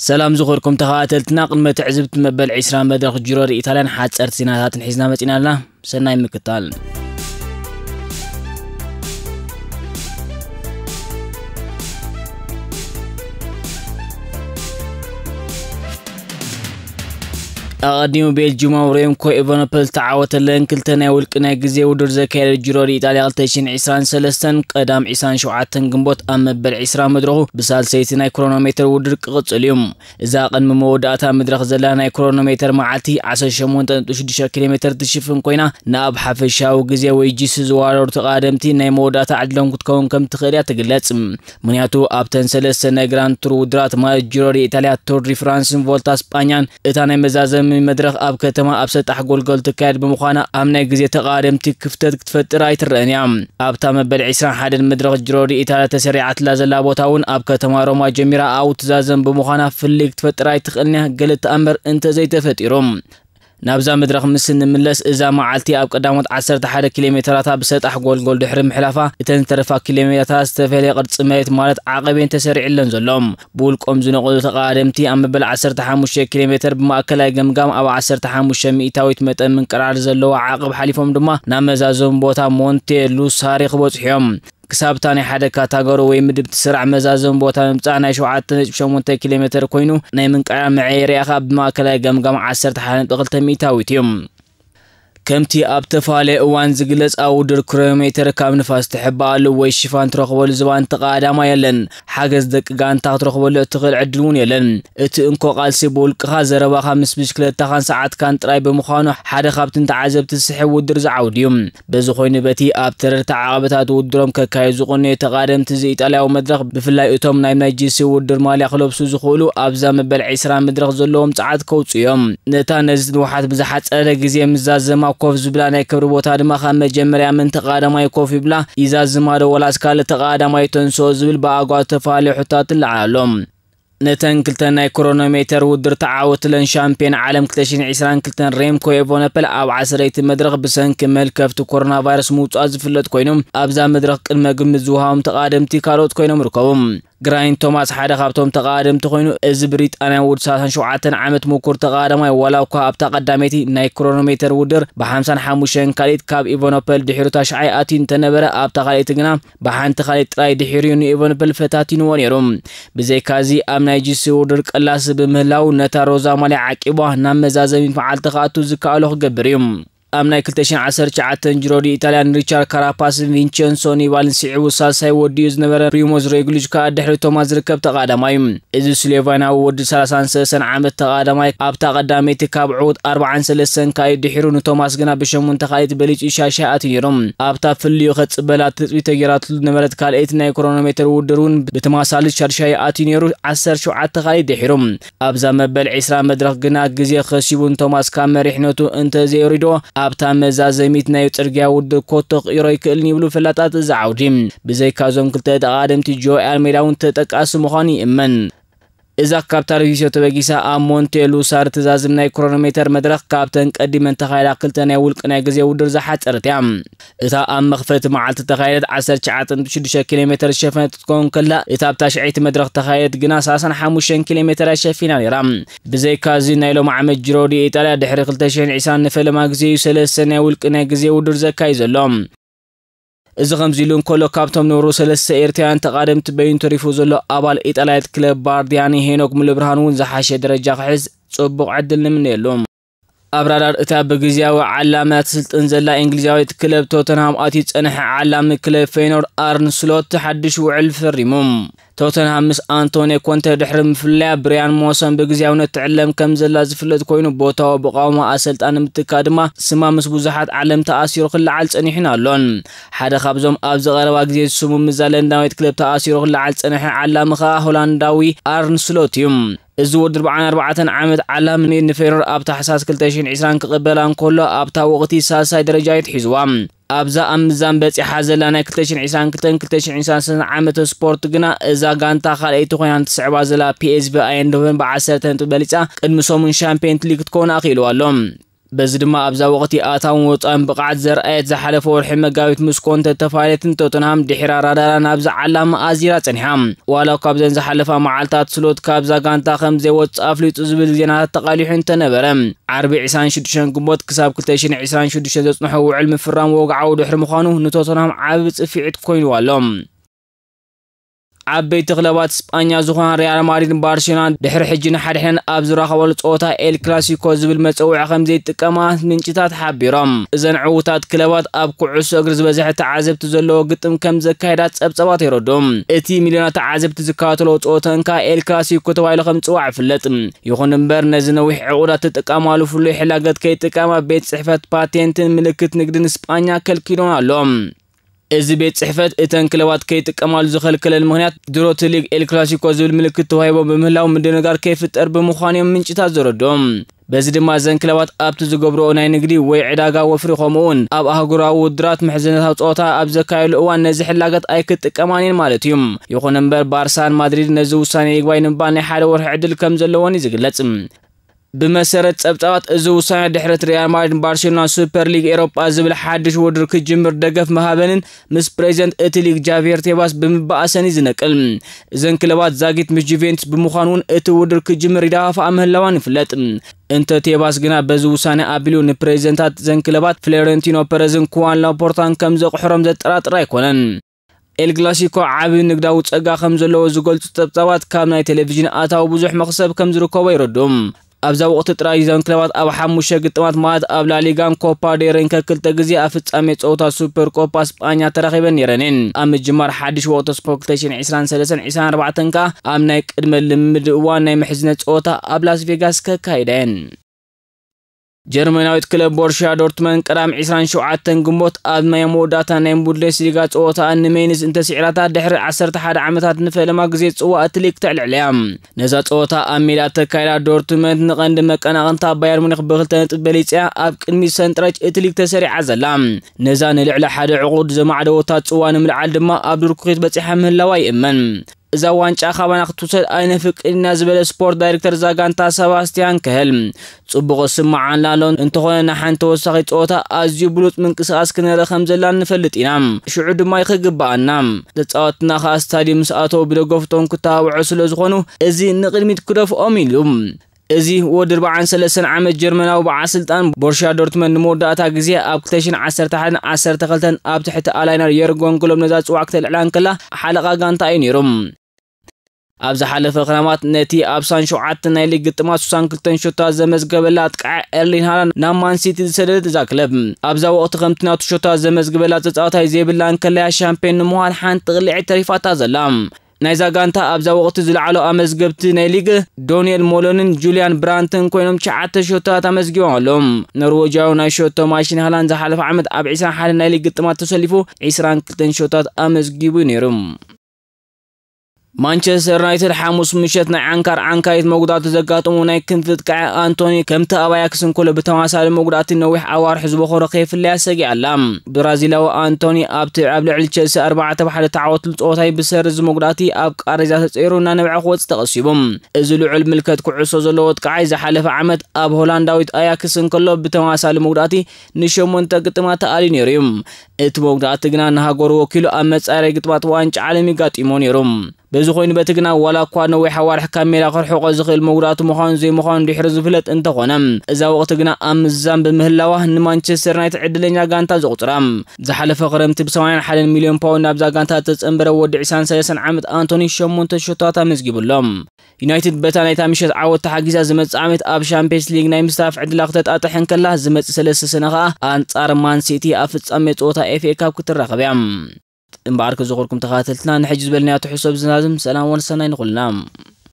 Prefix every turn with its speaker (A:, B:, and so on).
A: سلام زخوركم تخاتلتنا قمة عزبت مبال عسران مدرخ جرور إيطاليان حات سرتنا هاتن حزنا متنا لنا سناي مكتال ኣቐዲሙ ቤልጅማዊ ሬምኮ ኢቫኖፖል ተዓወተለን ክልተ ናይ ውልቂ ናይ ግዜ ውድር ዘካየደ ጅሮ ኢጣልያ 223 ቀዳም 27 ግንቦት ኣብ መበል 20 መድረኹ ብሳልሰይቲ ናይ ክሮኖሜተር ውድር ክቕፅል እዩ እዛ ቅድሚ መወዳእታ መድረኽ ዘላ ናይ ክሮኖሜተር መዓልቲ 18.6 ኪሎ ሜትር ትሽፍን ኮይና ንኣብ ሓፈሻዊ ግዜ ወይ ጂስ ዝዋረሩ ተቓደምቲ ናይ መወዳእታ ዓድሎም ክትከውን ከም ትኽእል እያ ትግለጽ ምክንያቱ ኣብተን ሰለስተ ናይ ግራንድ ቱር ውድራት ማለት ጅሮ ኢጣልያ ቶር ዲ ፍራንስን ቮልታ ስጳኛን እታ ናይ መዛዘም سلام مدرخ اب كتما اب سطح غلغل تكاد بمخانا امنا غزي تقادم تكفتت تفطر اي ترانيام اب تام بل 21 حد المدرخ جرودي ايتالا تسريعات لا زلا اب كتما روما جميرا او تزازن بمخانا فليك تفطر اي تقلنيا غلط امر انت زي تفطيروم نابزا مدرخ مسن ملس إذا عالتي أب قدامت عسرت حد كيلومترات أحقول قول دحر محلافا إتن ترفا كيلومترات استفالي قرد سميت مالت عقبين تسرع لن زلهم بولكم زنقل تقادمتي أم بل عسر تحاموش كيلومتر بمأكل جمجم أو تحاموش حمش مئتاويت من قرار زلو عقب حليفهم دما نامزا زنبوتا مونتي لوس خبوت حيوم ክሳብታ ናይ ሓደ ካታጎሮ ወይ ምድብ ትስራዕ መዛዘም ቦታ ምምፃእ ናይ 7.8 ኪሎ ሜትር ኮይኑ ናይ ምንቃያ መዐየርያኻ ብማእከላይ ገምጋም 11.2 ሚእታዊት እዮም كمتي ابتفالي اوان زغلس او در كروميتر كام نفاس تحبالو ويشفان ترخبول زبان تقادا ما يلن حاجز دك غان تاق ترخبول اتغل عدلون يلن اتو انكو قالسي بول قخاز رواقا مس بشكلة تخان ساعت كان تراي بمخانو حادة خابتن تعازب تسحي ودر زعوديوم بزخوين باتي ابترر تعابتا تودروم كاكايزو قني تقادم تزي اتالي او مدرخ بفلاي اتوم نايم ناي جيسي ودر مالي خلوب سوزو خولو ابزا مبل عسران مدرخ زلوم تعاد كوتسو يوم نتا نزد وحات بزحات ارى جزي مزاز ما ኮፍ ዝብላ ናይ ክብሪ ቦታ ድማ ካብ መጀመርያ ምን ተቃዳማይ ኮፍ ይብላ ይዛ ዝማዶ ወላስ ካልእ ተቃዳማይ ተንስኦ ዝብል ብኣጓ ዝተፈላለዩ ሕታት ኣለዓሎም ነተን ክልተን ናይ ክሮኖሜተር ውድር ተዓወትለን ሻምፒዮን ዓለም 2022 ሬምኮ የቮነፐል ኣብ ዓስረይቲ መድረኽ ብሰንኪ መልከፍቲ ኮሮና ቫይረስ ምውፅኣት ዝፍለጥ ኮይኖም ኣብዛ መድረኽ ቅድመ ግምት ዝውሃቦም ተቓደምቲ ካልኦት ኮይኖም ይርከቡ جراين توماس حدا خابتهم تقادم تقولون إزبريت أنا ود ساسن شعاتن عمت مكور تقادم ولا وكا أبتا قدامتي ناي كرونومتر ودر بحمسان حموشين كاليت كاب إيفانوبل دحيرو تشعي أتين تنبرة أبتا خاليت جنا بحانت خاليت راي دحيريون إيفانوبل فتاتين ونيرم بزي كازي أم نايجي سودر كلاس بمهلاو نتا روزا مالي عاكبوه نام مزازمين فعالت خاتو زكالوخ جبريم امنای کلتشن عصر چعتن جرودی ایتالیان ریچارد کاراپاس ቪንቸንሶኒ ቫለንሲያ ውሳሳይ ወዲ ዝነበረ ፕሪሞዝ ሬጉሊች ከዓ ድሕሪ ቶማስ ዝርከብ ተቓዳማይ እዚ ስሌቫናዊ ወዲ 33 ዓመት ተቓዳማይ ኣብታ ቀዳመይቲ ካብ ዕዉት 43 ካዩ ድሒሩ ንቶማስ ግና ብሸሙንተ ካልኢት በሊፁ ሻሻይ ኣትዩ ነይሮም ኣብታ ፍልዩ ከፅበላ ትፅቢተ ጌራትሉ ዝነበረት ካልአይቲ ናይ ክሮኖሜትር ውድር እውን ብተመሳሊ ሻድሻይ ኣትዩ ነይሩ 17 ካልኢት ድሒሮም ኣብዛ መበል 20 መድረክ ግና ግዜ ከሲቡን ቶማስ ካብ መሪሕነቱ እንተዘይሪዶ ابتا مزازمیت نیو ترگیا ود کوتق ایرای کل نیبلو فلاتات زعوجیم بزی کازم کلتا دقادم تی جو ایل میراون تتک امن إذا كابتر هيسيو تبعيسا آمون تلو تزازم ناي كرونومتر مدرخ كابتن قدي من تخيل قلتنا يولك نايجزي ودر زحات ارتيام إذا آم مخفت معالت تخيلت عسر شعاتن بشدش كيلومتر الشفنة تكون كلا إذا بتشعيت مدرخ تخيلت جناس أصلا حموشين كيلومتر الشفنة يرام بزي كازي نايلو معمد جرودي إيطاليا دحر قلتشين عيسان نفل ماجزي سلسة نايولك نايجزي ودر زكايزلهم از غمزیلون کل کابتم نوروسل سئرتی انتقادم تبین تریفوزل آبال ایتالیت کلب باردیانی هنگ ملبرانون زحشه درجه حز صبح عدل نمیلیم. أبرار أتاب بجزياوي علامات سلطان زلا إنجليزاوي كلب توتنهام أتيت أنح علام كلب فينور أرن سلوت تحدش وعلف الرموم توتنهام مس أنتوني كونتر دحرم فلا بريان موسم بجزياوي نتعلم كم زلا زفلت كوينو بوتاو أسلت أنم متكادمة سما مس بوزحات علم تأسير خل عالت أنيحنا لون حدا خبزهم أبز غير واجزي سمو مزالين داوي كلب تأسير خل عالت أنح علام خا هولنداوي أرن سلوت يوم እዚ ወዲ 44 ዓመት ዓላምኒ ንፌረር ኣብ ታሕሳስ 220 ክቕበላ እንከሎ ኣብታ ወቕቲ ሳሳይ ደረጃ ይትሒዝዋ ኣብዛ ኣብ ምዛን በፂሓ ዘላ ናይ 222 ዓመተ ስፖርት ግና እዛ ጋንታ ካልአይቲ ኮይና ትስዕባ ዘላ ፒኤስቪ ኣየንዶቨን ብ10 ነጥቢ በሊፃ ቅድሚ ሰሙን ሻምፒየንት ሊግ ክትከውን ኣኺልዋ ኣሎ በዚ ድማ ኣብዛ ወቅቲ ኣታውን ወፃን ብቕዓት ዘርኣየት ዝሓለፈ ወርሒ መጋቢት ምስ ኮንተ ተፋየትን ቶትንሃም ድሒራ ራዳራ ናብዛ ዓላማ ኣዚራ ፀኒሓ ዋላ ካብዘን ዝሓለፋ መዓልታት ስሎት ካብዛ ጋንታ ከም ዘይወፅእ ኣፍሊጡ ዝብል ዜናታት ተቓሊሑ እንተነበረ ዓርቢ 26 ግንቦት ክሳብ 226 ዘፅንሖ ውዕል ምፍራም ወግዓዊ ድሕሪ ምዃኑ ንቶትንሃም ዓብ ፅፊዒት ኮይኑ ኣሎ عبيت غلبات إسبانيا زخان ريال مدريد برشلونة دحر حجنا حدحنا أبزر خولت أوتا إل كلاسيكو زبل متسوع خمزيت كمان من شتات حبيرم إذن عوتات كلبات أب كعس أجرز بزح تعذب تزلو قتم كم زكايدات أب سبات يردم إتي مليون تعذب تزكاتلو أوتا إنكا إل كلاسيكو توايل خمسوع فلتم يخون نمبر نزنا وح عودات تتكاملو فلو حلاقات كي تكاما بيت صحفة باتينت ملكت نقدن إسبانيا كل كيلونا لهم እዚ ቤት ጽሕፈት እተን ክለባት ከይጥቀማሉ ዝኸልክለል ምክንያት ድሮቲ ሊግ ኤልክላሲኮ ዝብል ምልክት ተዋሂቦም ብምህላው ምድንጋር ከይፍጠር ብምዃን እዮም ምንጭታት ዘረድኦም በዚ ድማ እዘን ክለባት ኣብቲ ዝገብርኦ ናይ ንግዲ ወይ ዕዳጋ ወፍሪ ከምኡውን ኣብ ኣህጉራዊ ውድራት ምሕዝነታዊ ፀወታ ኣብ ዘካየሉ እዋን ነዚ ሕላጋት ኣይክጥቀማን እየን ማለት እዩ ይኹን እምበር ባርሳን ማድሪድ ነዚ ውሳነ ይግባይ ንምባል ናይ ሓደ ወርሒ ዕድል ከም ዘለዎን እዩ ዝግለጽ ብመሰረት ጸብጻባት እዚ ውሳነ ድሕረት ሪያል ማድሪድን ባርሴሎናን ሱፐር ሊግ ኤሮጳ ዝብል ሓድሽ ውድድር ክጅምር ደገፍ መሃበንን ምስ ፕሬዚደንት እቲ ሊግ ጃቪየር ቴባስ ብምባእሰን ዝነቅል እዘን ክለባት ዛጊት ምስ ጁቬንትስ ብምዃን እውን እቲ ውድድር ክጅምር ይዳፋፍኣ ምህላዋን ይፍለጥ እንተ ቴባስ ግና በዚ ውሳነ ኣቢሉ ንፕሬዚደንታት ዘን ክለባት ፍሎረንቲኖ ፐረዝን ኩዋን ላፖርታን ከም ዘቑሕሮም ዘጠራጥር ኣይኮነን ኤል ክላሲኮ ዓብዪ ንግዳዊ ፀጋ ከም ዘለዎ ዝገልጹ ፀብጻባት ካብ ናይ ቴሌቭዥን ኣታዊ ብዙሕ መኽሰብ ከም ዝርከቦ ይረድኡም ኣብዛ ወቅቲ ጥራይ ዘን ክለባት ኣብ ሓሙሽተ ግጥማት ማለት ኣብ ላሊጋን ኮፓ ዴረን ከክልተ ግዜ ኣብ ፍጻሜ ፀወታ ሱፐር ኮፓ ስጳኛ ተራኺበን ነይረንን ኣብ ምጅማር ሓድሽ ወቅቲ ስፖክ 2324 ከዓ ኣብ ናይ ቅድመ ልምምድ እዋን ናይ ምሕዝነት ፀወታ ኣብ ላስ ቬጋስ ከካይደን ጀርመናዊት ክለብ ቦርሺያ ዶርትመንድ ቀዳም 27 ግንቦት ኣብ ናይ መወዳእታ ናይ ቡንደስሊጋ ፀወታ ንሜንዝ እንተሲዕራታ ድሕሪ 11 ዓመታት ንፈለማ ግዜ ፅዋእ እቲ ሊግ ትዕልዕል እያ ነዛ ፀወታ ኣብ ሜዳ ተካይዳ ዶርትመንድ ንቐንዲ መቀናቕንታ ባየር ሙኒክ ብክልተ ነጥብ በሊፅያ ኣብ ቅድሚ ሰንጥረች እቲ ሊግ ተሰሪዓ ዘላ ነዛ ንልዕሊ ሓደ ዕቑድ ዘማዕደወታ ፅዋ ንምልዓል ድማ ኣብ ዱርኩኺት በፂሓ ምህላዋ ይእመን እዛ ዋንጫ ካባና ክትውሰድ ኣይነፍቅድና ዝበለ ስፖርት ዳይሬክተር እዛ ጋንታ ሰባስትያን ክህል ጽቡቕ ስማዓን ላሎን እንተኾነ ንሓንቲ ተወሳኺ ፀወታ ኣዝዩ ብሉፅ ምንቅስቓስ ክንርኢ ከም ዘላ ንፈልጥ ኢና ሽዑ ድማ ይክግባአና ተፃወትና ከዓ ስታድዩም ስኣተው ብደገፍቶም ክተባብዑ ስለ ዝኾኑ እዚ ንቕድሚት ክደፍኦም ኢሉ إزي ودرب عن سلسن عمد جرمناو بعسلتان برشا دورتمن مودة أتاقزي أبكتشن عسر تحن عسر تقلتن أب تحت آلاينر يرغون كلهم نزاز وعكت الإعلان كلا حلقة غانتاين يرم أب زحالف الخنامات نتي أب سان شعات نايلي قطمات سوسان كلتن شوتا زمزقبلات قع إرلين هالان نامان سيتي زسدد زاكلب أب زاو أتغمتنات شوتا زمزقبلات زتاوتاي زيبلان كلا شامبين نموهال حان تغلع تريفاتا ازلام ናይ ዛጋንታ ኣብዛ ወቅቲ ዝለዓሎ ኣመዝገብቲ ናይ ሊግ ዶንኤል ሞሎንን ጁልያን ብራንትን ኮይኖም ሸዓተ ሾቶታት ኣመዝጊቦም ኣሎም ኖርዌጃዊ ናይ ሾቶ ማሽን ሃላን ዝሓለፈ ዓመት ኣብ 21 ናይ ሊግ ግጥማት ተሰሊፉ 22 ሾቶታት ኣመዝጊቡ ነይሩ مانشستر يونايتد حاموس مشتنا عنكر عنكايت موجودات زقاتهم وناي كنت تدقع أنتوني كمت أبايكسن كله بتواصل موجودات النوح عوار حزب خرقي في اللي سجى علام برازيلو وأنتوني أبت عبد لعل تشيلسي أربعة بحال تعوت لتوتاي بسرز موجوداتي أب أرجاء تسيرون أنا خوت تقصيبهم إزلو علم ملكة كعصو زلوت كعايز حلف عمد أب هولندا ويت أياكسن كله بتواصل موجوداتي نشوم منتقط ما تألين يريم إت موجودات جنا نهاجر وكيلو أمس أرجع تبات وانش عالمي قات إيمونيرم بزي خوين بتقنا ولا كوان وي حوار كاميرا قرحو قزخ المورات مخان زي مخان دحر زفلت انت غنم اذا وقت قنا امزام بمهلاوه نمانشستر نايت عدلنيا غانتا زغطرام زحلف قرمت ب81 مليون باوند ابزا غانتا تتصمبر ود 23 عمت انتوني شمونت شطاتا مسجبلهم ዩናይትድ በታ ናይታ ምሸት ዓወት ተሓጊዛ ዝመፅእ ዓመት ኣብ ሻምፒየንስ ሊግ ናይ ምስታፍ ዕድላ ክተጣጥሐን ከላ ዝመፅእ ሰለስተ ስነ ከዓ ኣንጻር ማንሲቲ ኣብ ፍጻሜ ፀወታ ኤፍኤ ካብ ክትራኸብ እያ እምበኣር ክዝቆርኩም ተኸታተልትና ንሕጂ ዝበልናዮ ትሕሶ ብዝናዝም ሰላም ወልሰናይ ንኹልናም